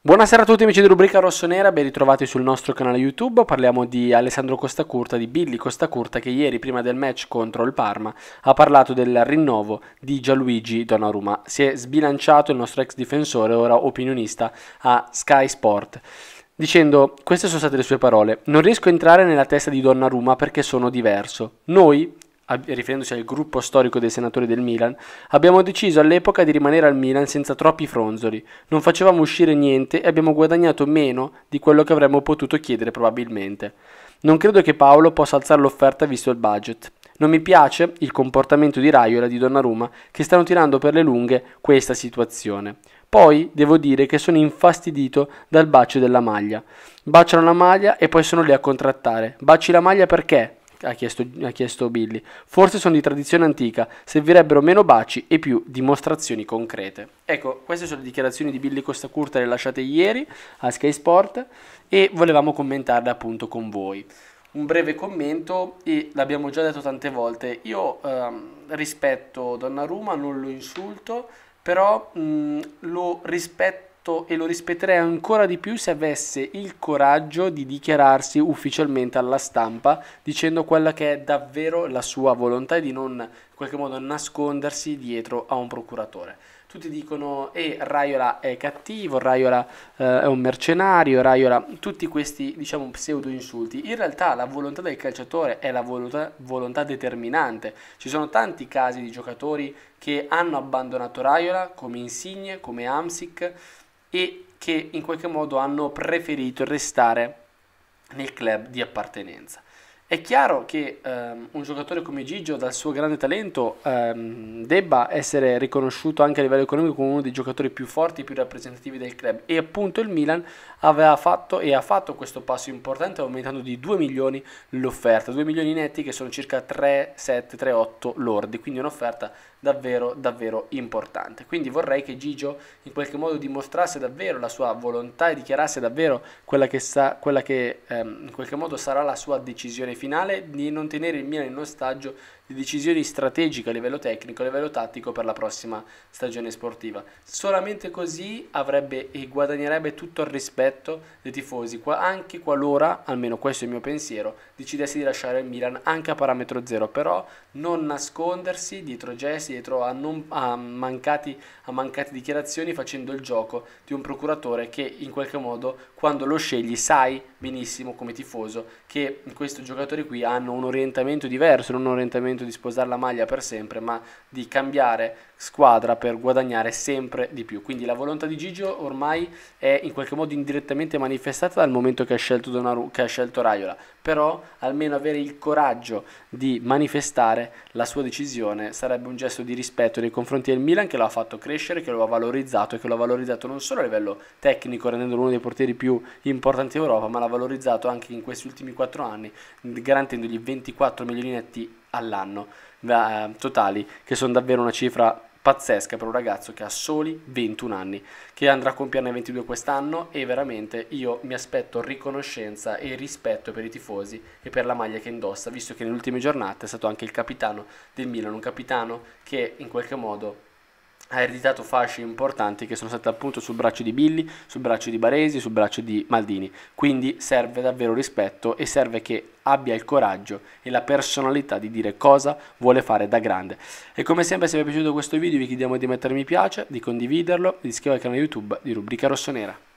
Buonasera a tutti amici di Rubrica Rossonera, ben ritrovati sul nostro canale YouTube. Parliamo di Alessandro Costacurta, di Billy Costacurta che ieri prima del match contro il Parma ha parlato del rinnovo di Gianluigi Donnarumma. Si è sbilanciato il nostro ex difensore, ora opinionista a Sky Sport dicendo queste sono state le sue parole, non riesco a entrare nella testa di Donnarumma perché sono diverso. Noi, riferendosi al gruppo storico dei senatori del Milan, abbiamo deciso all'epoca di rimanere al Milan senza troppi fronzoli, non facevamo uscire niente e abbiamo guadagnato meno di quello che avremmo potuto chiedere probabilmente. Non credo che Paolo possa alzare l'offerta visto il budget. Non mi piace il comportamento di Raiola e di Donnarumma che stanno tirando per le lunghe questa situazione. Poi devo dire che sono infastidito dal bacio della maglia. Baciano la maglia e poi sono lì a contrattare. Baci la maglia perché? ha chiesto, ha chiesto Billy. Forse sono di tradizione antica, servirebbero meno baci e più dimostrazioni concrete. Ecco, queste sono le dichiarazioni di Billy Costa Curta rilasciate ieri a Sky Sport e volevamo commentarle appunto con voi. Un breve commento e l'abbiamo già detto tante volte, io ehm, rispetto Donnarumma, non lo insulto, però mh, lo rispetto fatto e lo rispetterei ancora di più se avesse il coraggio di dichiararsi ufficialmente alla stampa dicendo quella che è davvero la sua volontà e di non in qualche modo nascondersi dietro a un procuratore. Tutti dicono e eh, Raiola è cattivo, Raiola eh, è un mercenario, Raiola tutti questi diciamo pseudo insulti. In realtà la volontà del calciatore è la volontà, volontà determinante. Ci sono tanti casi di giocatori che hanno abbandonato Raiola come Insigne, come Amsic e che in qualche modo hanno preferito restare nel club di appartenenza. È chiaro che ehm, un giocatore come Gigio, dal suo grande talento, ehm, debba essere riconosciuto anche a livello economico come uno dei giocatori più forti e più rappresentativi del club. E appunto il Milan aveva fatto e ha fatto questo passo importante aumentando di 2 milioni l'offerta, 2 milioni netti che sono circa 3,7-3,8 lordi, quindi un'offerta davvero davvero importante. Quindi vorrei che Gigio in qualche modo dimostrasse davvero la sua volontà e dichiarasse davvero quella che, sa, quella che ehm, in qualche modo sarà la sua decisione finale di non tenere il Milan in ostaggio di decisioni strategiche a livello tecnico, a livello tattico per la prossima stagione sportiva. Solamente così avrebbe e guadagnerebbe tutto il rispetto dei tifosi, anche qualora, almeno questo è il mio pensiero, decidesse di lasciare il Milan anche a parametro zero, però non nascondersi dietro gesti, dietro a, non, a, mancati, a mancate dichiarazioni facendo il gioco di un procuratore che in qualche modo quando lo scegli sai benissimo come tifoso che questi giocatori qui hanno un orientamento diverso, non un orientamento intento di sposare la maglia per sempre, ma di cambiare squadra per guadagnare sempre di più. Quindi la volontà di Gigio ormai è in qualche modo indirettamente manifestata dal momento che ha scelto, Donaru- che ha scelto Raiola, però almeno avere il coraggio di manifestare la sua decisione sarebbe un gesto di rispetto nei confronti del Milan che lo ha fatto crescere, che lo ha valorizzato e che lo ha valorizzato non solo a livello tecnico rendendolo uno dei portieri più importanti d'Europa, ma l'ha valorizzato anche in questi ultimi 4 anni garantendogli 24 milioni milionetti all'anno eh, totali, che sono davvero una cifra pazzesca per un ragazzo che ha soli 21 anni, che andrà a compierne 22 quest'anno e veramente io mi aspetto riconoscenza e rispetto per i tifosi e per la maglia che indossa, visto che nelle ultime giornate è stato anche il capitano del Milan, un capitano che in qualche modo ha ereditato fasce importanti che sono state appunto sul braccio di Billy, sul braccio di Baresi, sul braccio di Maldini. Quindi serve davvero rispetto e serve che abbia il coraggio e la personalità di dire cosa vuole fare da grande. E come sempre se vi è piaciuto questo video vi chiediamo di mettere mi piace, di condividerlo, di iscrivervi al canale YouTube di Rubrica Rossonera.